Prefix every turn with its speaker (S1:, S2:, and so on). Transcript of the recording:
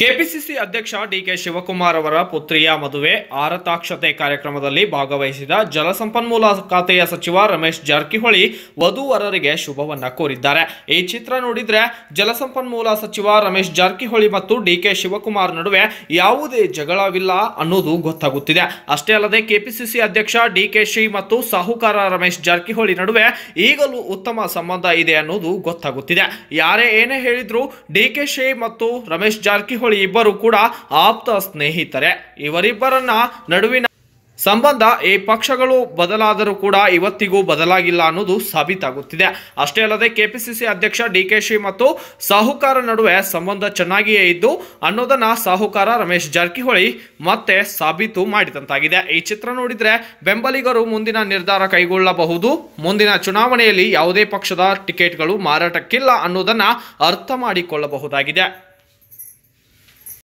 S1: KPCC ಅಧ್ಯಕ್ಷ DK Shivakumar ಅವರ ಪುತ್ರಿಯ ಮದುವೆ ಆರತಾಕ್ಷತೆ ಕಾರ್ಯಕ್ರಮದಲ್ಲಿ ಭಾಗವಹಿಸಿದ ಜಲಸಂಪನ್ಮೂಲ ಖಾತೆಯ ಸಚಿವ ರಮೇಶ್ ಜಾರಕಿಹೊಳಿ ವಧುವರರಿಗೆ ಶುಭವನ್ನ ಕೋರಿದ್ದಾರೆ ಈ ಚಿತ್ರ ನೋಡಿದ್ರೆ ಜಲಸಂಪನ್ಮೂಲ ಸಚಿವ ರಮೇಶ್ ಜಾರಕಿಹೊಳಿ ಮತ್ತು ಡಿಕೆ ಶಿವಕುಮಾರ್ ನಡುವೆ ಯಾವುದೇ ಜಗಳವಿಲ್ಲ ಅನ್ನೋದು ಗೊತ್ತಾಗುತ್ತಿದೆ ಅಷ್ಟೇ ಅಲ್ಲದೆ ಕೆಪಿಸಿಸಿ ಅಧ್ಯಕ್ಷ ಡಿಕೆ ಶಿ ಮತ್ತು ಸಾಹುಕಾರ ರಮೇಶ್ ಜಾರಕಿಹೊಳಿ ನಡುವೆ ಈಗಲೂ ಉತ್ತಮ ಸಂಬಂಧ ಇದೆ ಅನ್ನೋದು ಗೊತ್ತಾಗುತ್ತಿದೆ ಯಾರೇ ಏನೇ ಹೇಳಿದ್ರು ಡಿಕೆ ಶಿ ಮತ್ತು ರಮೇಶ್ ಜಾರಕಿಹೊಳಿ ಇಬ್ಬರು ಕೂಡ ಆಪ್ತ ಸ್ನೇಹಿತರೆ ಇವರಿಬ್ಬರನ್ನ ನಡುವಿನ ಸಂಬಂಧ ಈ ಪಕ್ಷಗಳು ಬದಲಾದರೂ ಕೂಡ ಇವತ್ತಿಗೂ ಬದಲಾಗಿಲ್ಲ ಅನ್ನೋದು ಸಾಬೀತಾಗುತ್ತಿದೆ ಅಷ್ಟೇ ಅಲ್ಲದೆ ಕೆಪಿಸಿಸಿ ಅಧ್ಯಕ್ಷ ಡಿ ಮತ್ತು ಸಾಹುಕಾರ ನಡುವೆ ಸಂಬಂಧ ಚೆನ್ನಾಗಿಯೇ ಇದ್ದು ಅನ್ನೋದನ್ನ ಸಾಹುಕಾರ ರಮೇಶ್ ಜಾರಕಿಹೊಳಿ ಮತ್ತೆ ಸಾಬೀತು ಮಾಡಿದಂತಾಗಿದೆ ಈ ಚಿತ್ರ ನೋಡಿದ್ರೆ ಬೆಂಬಲಿಗರು ಮುಂದಿನ ನಿರ್ಧಾರ ಕೈಗೊಳ್ಳಬಹುದು ಮುಂದಿನ ಚುನಾವಣೆಯಲ್ಲಿ ಯಾವುದೇ ಪಕ್ಷದ ಟಿಕೆಟ್ಗಳು ಮಾರಾಟಕ್ಕಿಲ್ಲ ಅನ್ನೋದನ್ನ ಅರ್ಥ ಮಾಡಿಕೊಳ್ಳಬಹುದಾಗಿದೆ